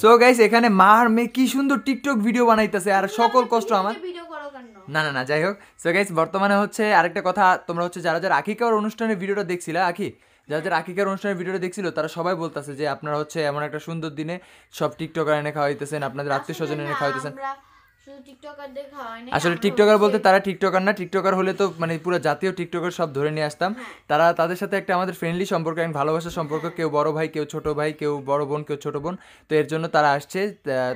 So guys এখানে মা আর মেয়ে কি সুন্দর টিকটক ভিডিও বানাইতেছে আর সকল কষ্ট আমার না না না যাই হোক সো গাইস বর্তমানে হচ্ছে আরেকটা কথা তোমরা হচ্ছে যারা যারা আকিকার অনুষ্ঠানের ভিডিওটা দেখছিলা আখি যারা যারা আকিকার অনুষ্ঠানের ভিডিওটা দেখছিল তারা সবাই বলতেছে যে আপনারা হচ্ছে এমন একটা সুন্দর দিনে সব টিকটকার এনে খাওয়াইতেছেন আপনাদের আত্মীয় স্বজন এনে খাওয়াইতেছেন আসলে টিকটকার বলতে তারা টিকটকার না টিকটকার হলে তো মানে পুরো জাতীয় টিকটকার সব ধরে নিয়ে আসতাম হ্যাঁ। তারা তাদের সাথে একটা আমাদের ফ্রেন্ডলি সম্পর্ক এবং ভালোবাসার সম্পর্ক হ্যাঁ। কেউ বড় ভাই কেউ ছোট ভাই কেউ বড় বোন কেউ ছোট বোন তো এর জন্য তারা আসছে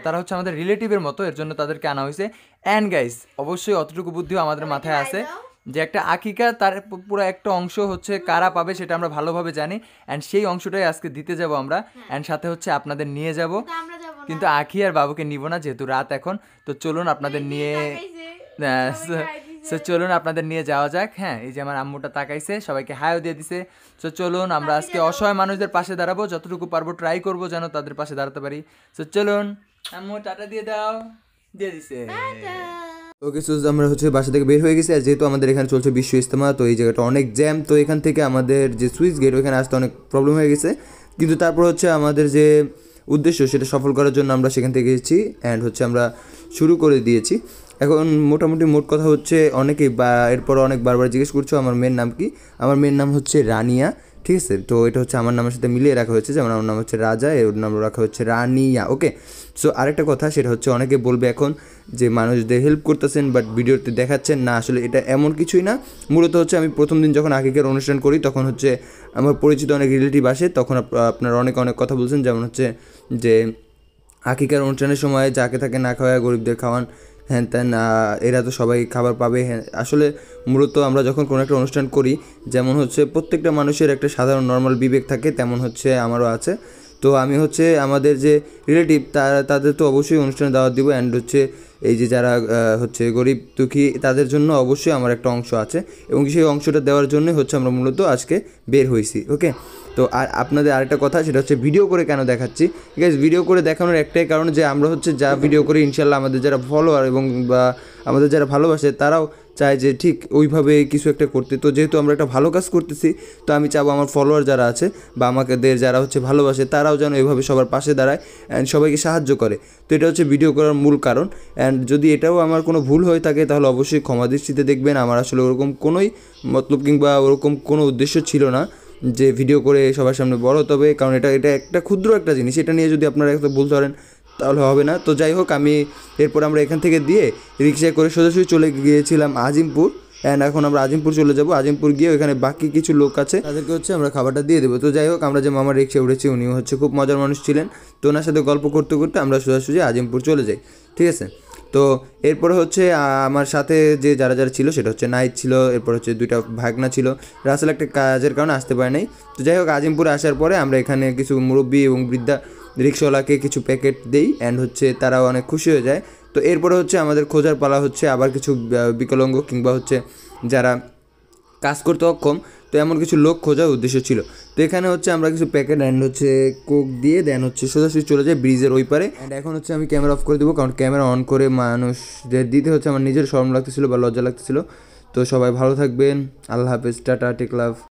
তারা হচ্ছে আমাদের রিলেটিভের মতো এর জন্য তাদেরকে আনা হয়েছে অ্যান্ড গাইস অবশ্যই অতটুকু বুদ্ধিও আমাদের মাথায় আছে যে একটা আকিকা তার পুরো একটা অংশ হচ্ছে কারা পাবে সেটা আমরা ভালোভাবে জানি অ্যান্ড সেই অংশটাই আজকে দিতে যাব আমরা অ্যান্ড সাথে হচ্ছে আপনাদের নিয়ে যাব কিন্তু আখি আর বাবুকে নিব না যেহেতু রাত এখন তো চলুন আপনাদের নিয়ে সো চলুন আপনাদের নিয়ে যাওয়া যাক হ্যাঁ এই যে আমার আম্মুটা তাকাইছে সবাইকে হায়ও দিয়ে দিছে সো চলুন আমরা আজকে অসহায় মানুষদের পাশে দাঁড়াবো যতটুকু পারবো ট্রাই করবো যেন তাদের পাশে দাঁড়াতে পারি সো চলুন আম্মু টাটা দিয়ে দাও দিয়ে দিছে ওকে সো আমরা হচ্ছে বাসা থেকে বের হয়ে গেছি আর যেহেতু আমাদের এখানে চলছে বিশ্ব ইস্তেমা তো এই জায়গাটা অনেক জ্যাম তো এখান থেকে আমাদের যে সুইচ গেট ওইখানে আসতে অনেক প্রবলেম হয়ে গেছে কিন্তু তারপর হচ্ছে আমাদের যে উদ্দেশ্য সেটা সফল করার জন্য আমরা সেখান থেকে এসেছি অ্যান্ড হচ্ছে আমরা শুরু করে দিয়েছি এখন মোটামুটি মোট কথা হচ্ছে অনেকেই বা এরপর অনেক বারবার জিজ্ঞেস করছো আমার মেয়ের নাম কি আমার মেয়ের নাম হচ্ছে রানিয়া ঠিক আছে তো এটা হচ্ছে আমার নামের সাথে মিলিয়ে রাখা হয়েছে যেমন আমার নাম হচ্ছে রাজা এর নাম রাখা হচ্ছে রানিয়া ওকে সো আরেকটা কথা সেটা হচ্ছে অনেকে বলবে এখন যে মানুষদের হেল্প করতেছেন বাট ভিডিওতে দেখাচ্ছেন না আসলে এটা এমন কিছুই না মূলত হচ্ছে আমি প্রথম দিন যখন আগেকার অনুষ্ঠান করি তখন হচ্ছে আমার পরিচিত অনেক রিলেটিভ আসে তখন আপনারা অনেক অনেক কথা বলছেন যেমন হচ্ছে যে আকিকার অনুষ্ঠানের সময় যাকে থাকে না খাওয়ায় গরিবদের খাওয়ান হ্যান ত্যান এরা তো সবাই খাবার পাবে হ্যাঁ আসলে মূলত আমরা যখন কোনো একটা অনুষ্ঠান করি যেমন হচ্ছে প্রত্যেকটা মানুষের একটা সাধারণ নর্মাল বিবেক থাকে তেমন হচ্ছে আমারও আছে তো আমি হচ্ছে আমাদের যে রিলেটিভ তারা তাদের তো অবশ্যই অনুষ্ঠানে দাওয়াত দিব অ্যান্ড হচ্ছে এই যে যারা হচ্ছে গরিব দুঃখী তাদের জন্য অবশ্যই আমার একটা অংশ আছে এবং সেই অংশটা দেওয়ার জন্য হচ্ছে আমরা মূলত আজকে বের হয়েছি ওকে তো আর আপনাদের আরেকটা কথা সেটা হচ্ছে ভিডিও করে কেন দেখাচ্ছি ঠিক আছে ভিডিও করে দেখানোর একটাই কারণ যে আমরা হচ্ছে যা ভিডিও করে ইনশাল্লাহ আমাদের যারা ফলোয়ার এবং বা আমাদের যারা ভালোবাসে তারাও চায় যে ঠিক ওইভাবে কিছু একটা করতে তো যেহেতু আমরা একটা ভালো কাজ করতেছি তো আমি চাবো আমার ফলোয়ার যারা আছে বা আমাকে দের যারা হচ্ছে ভালোবাসে তারাও যেন এইভাবে সবার পাশে দাঁড়ায় অ্যান্ড সবাইকে সাহায্য করে তো এটা হচ্ছে ভিডিও করার মূল কারণ অ্যান্ড যদি এটাও আমার কোনো ভুল হয়ে থাকে তাহলে অবশ্যই ক্ষমা দৃষ্টিতে দেখবেন আমার আসলে ওরকম কোনোই মতলব কিংবা ওরকম কোনো উদ্দেশ্য ছিল না যে ভিডিও করে সবার সামনে বড় হতে হবে কারণ এটা এটা একটা ক্ষুদ্র একটা জিনিস এটা নিয়ে যদি আপনারা একটা ভুল ধরেন তাহলে হবে না তো যাই হোক আমি এরপর আমরা এখান থেকে দিয়ে রিক্সায় করে সোজাসুজি চলে গিয়েছিলাম আজিমপুর অ্যান্ড এখন আমরা আজিমপুর চলে যাব আজিমপুর গিয়ে ওখানে বাকি কিছু লোক আছে তাদেরকে হচ্ছে আমরা খাবারটা দিয়ে দেবো তো যাই হোক আমরা যে মামার রিক্সা উঠেছি উনি হচ্ছে খুব মজার মানুষ ছিলেন তো ওনার সাথে গল্প করতে করতে আমরা সোজাসুজি আজিমপুর চলে যাই ঠিক আছে তো এরপরে হচ্ছে আমার সাথে যে যারা যারা ছিল সেটা হচ্ছে নাইট ছিল এরপর হচ্ছে দুইটা ভাগনা ছিল রাসেল একটা কাজের কারণে আসতে পারে নাই তো যাই হোক আজিমপুরে আসার পরে আমরা এখানে কিছু মুরব্বী এবং বৃদ্ধা রিক্সাওয়ালাকে কিছু প্যাকেট দিই অ্যান্ড হচ্ছে তারা অনেক খুশি হয়ে যায় তো এরপরে হচ্ছে আমাদের খোঁজার পালা হচ্ছে আবার কিছু বিকলাঙ্গ কিংবা হচ্ছে যারা কাজ করতে অক্ষম তো এমন কিছু লোক খোঁজার উদ্দেশ্য ছিল তো এখানে হচ্ছে আমরা কিছু প্যাকেট অ্যান্ড হচ্ছে কোক দিয়ে দেন হচ্ছে সোজাসুজি চলে যায় ব্রিজের ওই পারে অ্যান্ড এখন হচ্ছে আমি ক্যামেরা অফ করে দেবো কারণ ক্যামেরা অন করে মানুষদের দিতে হচ্ছে আমার নিজের শরম লাগতেছিলো বা লজ্জা লাগতেছিলো তো সবাই ভালো থাকবেন আল্লাহ হাফেজ টাটা টেক লাভ